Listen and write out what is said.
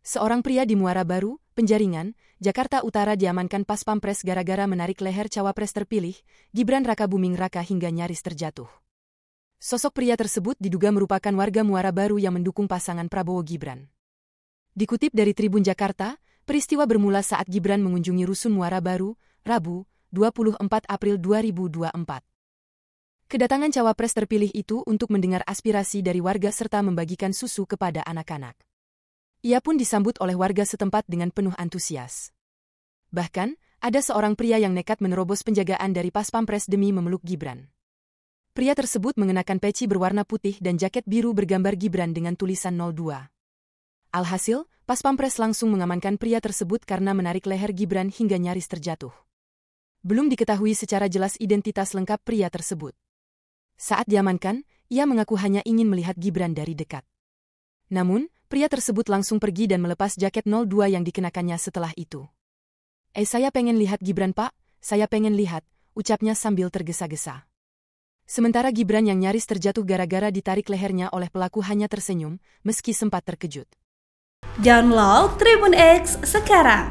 Seorang pria di Muara Baru, Penjaringan, Jakarta Utara diamankan pas pampres gara-gara menarik leher cawapres terpilih, Gibran Raka Buming Raka hingga nyaris terjatuh. Sosok pria tersebut diduga merupakan warga Muara Baru yang mendukung pasangan Prabowo Gibran. Dikutip dari Tribun Jakarta, peristiwa bermula saat Gibran mengunjungi Rusun Muara Baru, Rabu, 24 April 2024. Kedatangan cawapres terpilih itu untuk mendengar aspirasi dari warga serta membagikan susu kepada anak-anak. Ia pun disambut oleh warga setempat dengan penuh antusias. Bahkan, ada seorang pria yang nekat menerobos penjagaan dari pas pampres demi memeluk Gibran. Pria tersebut mengenakan peci berwarna putih dan jaket biru bergambar Gibran dengan tulisan 02. Alhasil, pas pampres langsung mengamankan pria tersebut karena menarik leher Gibran hingga nyaris terjatuh belum diketahui secara jelas identitas lengkap pria tersebut. Saat diamankan, ia mengaku hanya ingin melihat Gibran dari dekat. Namun, pria tersebut langsung pergi dan melepas jaket 02 yang dikenakannya setelah itu. Eh saya pengen lihat Gibran pak, saya pengen lihat, ucapnya sambil tergesa-gesa. Sementara Gibran yang nyaris terjatuh gara-gara ditarik lehernya oleh pelaku hanya tersenyum, meski sempat terkejut. Download Tribun X sekarang